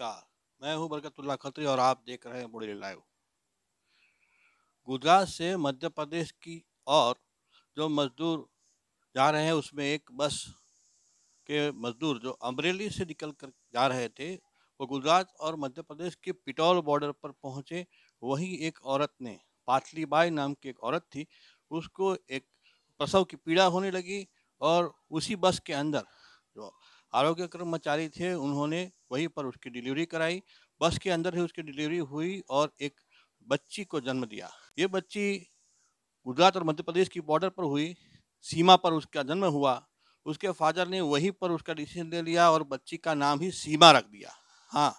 नमस्कार मैं हूं बरकतुल्ला खत्री और आप देख रहे हैं बुढ़ी लाइव गुजरात से मध्य प्रदेश की और जो मजदूर जा रहे हैं उसमें एक बस के मजदूर जो अमरेली से निकल कर जा रहे थे वो गुजरात और मध्य प्रदेश के पिटौल बॉर्डर पर पहुंचे वहीं एक औरत ने पातलीबाई नाम की एक औरत थी उसको एक प्रसव की पीड़ा होने लगी और उसी बस के अंदर जो आरोग्य कर्मचारी थे उन्होंने वहीं पर उसकी डिलीवरी कराई बस के अंदर ही उसकी डिलीवरी हुई और एक बच्ची को जन्म दिया ये बच्ची गुजरात और मध्य प्रदेश की बॉर्डर पर हुई सीमा पर उसका जन्म हुआ उसके फादर ने वहीं पर उसका डिसीजन ले लिया और बच्ची का नाम ही सीमा रख दिया हाँ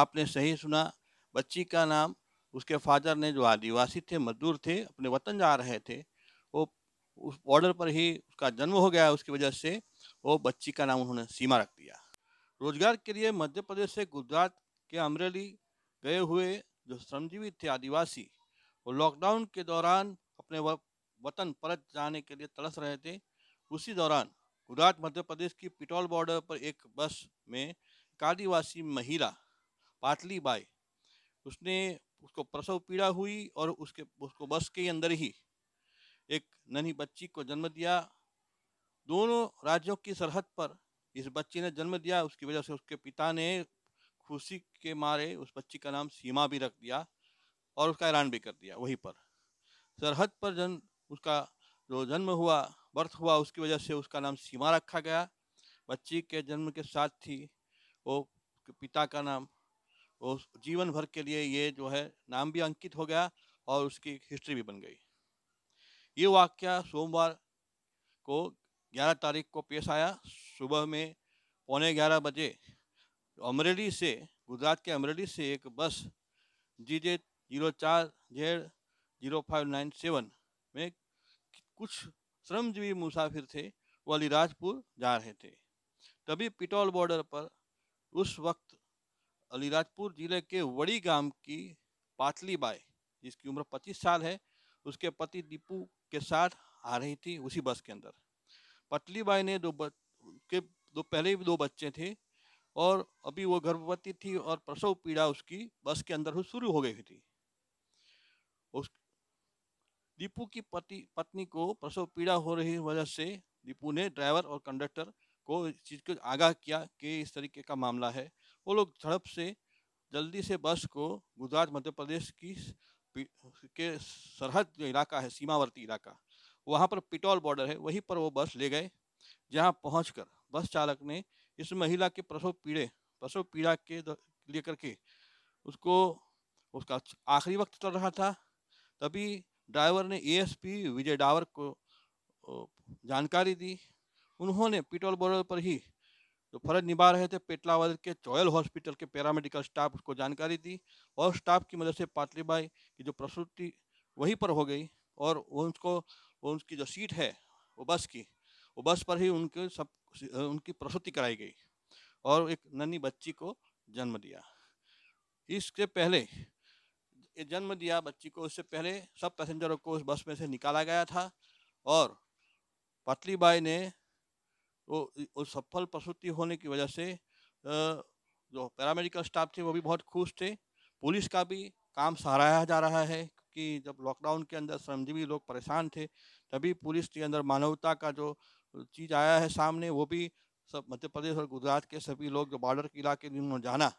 आपने सही सुना बच्ची का नाम उसके फादर ने जो आदिवासी थे मजदूर थे अपने वतन जा रहे थे वो उस बॉर्डर पर ही उसका जन्म हो गया उसकी वजह से वो बच्ची का नाम उन्होंने सीमा रख दिया रोजगार के लिए मध्य प्रदेश से गुजरात के अमरेली गए हुए जो श्रमजीवी थे आदिवासी वो लॉकडाउन के दौरान अपने वतन परत जाने के लिए तड़स रहे थे उसी दौरान गुजरात मध्य प्रदेश की पिटौल बॉर्डर पर एक बस में एक आदिवासी महिला पाटली बाई उसने उसको प्रसव पीड़ा हुई और उसके उसको बस के अंदर ही एक नन्ही बच्ची को जन्म दिया दोनों राज्यों की सरहद पर इस बच्ची ने जन्म दिया उसकी वजह से उसके पिता ने खुशी के मारे उस बच्ची का नाम सीमा भी रख दिया और उसका ऐलान भी कर दिया वहीं पर सरहद पर जन उसका जो जन्म हुआ बर्थ हुआ उसकी वजह से उसका नाम सीमा रखा गया बच्ची के जन्म के साथ ही वो पिता का नाम वो जीवन भर के लिए ये जो है नाम भी अंकित हो गया और उसकी हिस्ट्री भी बन गई ये वाक्य सोमवार को 11 तारीख को पेश आया सुबह में पौने ग्यारह बजे अमरेली से गुजरात के अमरेली से एक बस जी जे जीरो चार Z zero five nine seven में कुछ श्रमजीवी मुसाफिर थे वो अलीराजपुर जा रहे थे तभी पिटौल बॉर्डर पर उस वक्त अलीराजपुर जिले के वड़ी गांव की पातली बाई जिसकी उम्र 25 साल है उसके पति दीपू के साथ आ रही थी उसी बस के अंदर पतली बाई ने दो उसके दो पहले भी दो बच्चे थे और अभी वो गर्भवती थी और प्रसव पीड़ा उसकी बस के अंदर शुरू हो गई थी उस दीपू की पति पत्नी को प्रसव पीड़ा हो रही वजह से दीपू ने ड्राइवर और कंडक्टर को इस चीज़ को आगाह किया कि इस तरीके का मामला है वो लोग झड़प से जल्दी से बस को गुजरात मध्य प्रदेश की के सरहद जो इलाका है सीमावर्ती इलाका वहाँ पर पिटौल बॉर्डर है वहीं पर वो बस ले गए जहां पहुंचकर बस चालक ने इस महिला के प्रसव पीड़े प्रसव पीड़ा के लेकर के उसको उसका आखिरी वक्त चल रहा था तभी ड्राइवर ने एएसपी विजय डावर को जानकारी दी उन्होंने पिटोल बोर्डर पर ही जो फर्ज निभा रहे थे पेटलावद के चोयल हॉस्पिटल के पैरामेडिकल स्टाफ उसको जानकारी दी और स्टाफ की मदद से पाटलीबाई की जो प्रसूति वहीं पर हो गई और उनको उनकी जो सीट है वो बस की वो बस पर ही उनके सब उनकी प्रसूति कराई गई और एक नन्ही बच्ची को जन्म दिया इसके पहले जन्म दिया बच्ची को उससे पहले सब पैसेंजरों को उस बस में से निकाला गया था और पतली बाई ने वो, वो सफल प्रसूति होने की वजह से जो पैरामेडिकल स्टाफ थे वो भी बहुत खुश थे पुलिस का भी काम सराहा जा रहा है कि जब लॉकडाउन के अंदर श्रमजीवी लोग परेशान थे तभी पुलिस के अंदर मानवता का जो चीज़ आया है सामने वो भी सब मध्य प्रदेश और गुजरात के सभी लोग जो बॉर्डर के इलाके जिन्होंने जाना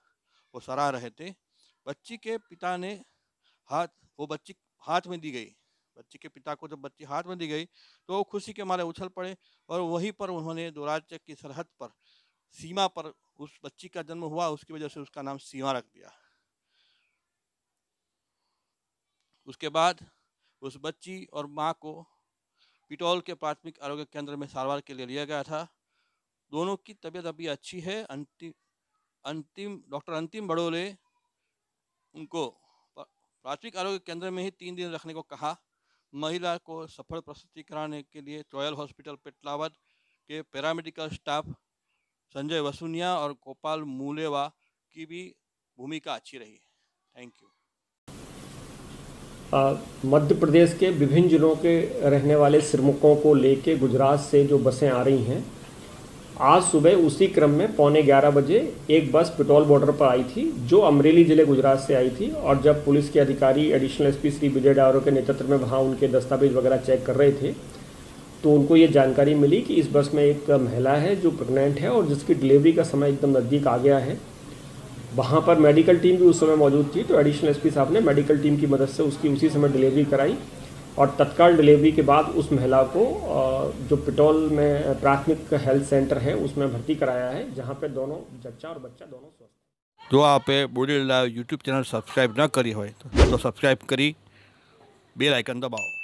वो सराह रहे थे बच्ची के पिता ने हाथ वो बच्ची हाथ में दी गई बच्ची के पिता को जब बच्ची हाथ में दी गई तो वो खुशी के मारे उछल पड़े और वहीं पर उन्होंने दो राज्य की सरहद पर सीमा पर उस बच्ची का जन्म हुआ उसकी वजह से उसका नाम सीमा रख दिया उसके बाद उस बच्ची और माँ को पिटौल के प्राथमिक आरोग्य केंद्र में सारवार के लिए लिया गया था दोनों की तबीयत अभी अच्छी है अंतिम अंतिम डॉक्टर अंतिम बड़ोले उनको प्राथमिक आरोग्य केंद्र में ही तीन दिन रखने को कहा महिला को सफल प्रस्तुति कराने के लिए रॉयल हॉस्पिटल पेटलावत के पैरामेडिकल स्टाफ संजय वसुनिया और गोपाल मूलेवा की भी भूमिका अच्छी रही थैंक यू मध्य प्रदेश के विभिन्न जिलों के रहने वाले श्रमिकों को लेके गुजरात से जो बसें आ रही हैं आज सुबह उसी क्रम में पौने ग्यारह बजे एक बस पेट्रोल बॉर्डर पर आई थी जो अमरेली ज़िले गुजरात से आई थी और जब पुलिस के अधिकारी एडिशनल एसपी श्री विजय डावरों के नेतृत्व में वहाँ उनके दस्तावेज वगैरह चेक कर रहे थे तो उनको ये जानकारी मिली कि इस बस में एक महिला है जो प्रेग्नेंट है और जिसकी डिलीवरी का समय एकदम नज़दीक आ गया है वहाँ पर मेडिकल टीम भी उस समय मौजूद थी तो एडिशनल एसपी साहब ने मेडिकल टीम की मदद से उसकी उसी समय डिलीवरी कराई और तत्काल डिलीवरी के बाद उस महिला को जो पिटौल में प्राथमिक हेल्थ सेंटर है उसमें भर्ती कराया है जहाँ पे दोनों जच्चा और बच्चा दोनों स्वस्थ જો आप બોડી यूट्यूब चैनल सब्सक्राइब સબસ્ક્રાઈબ करी हो तो सब्सक्राइब करी बेलाइकन दबाओ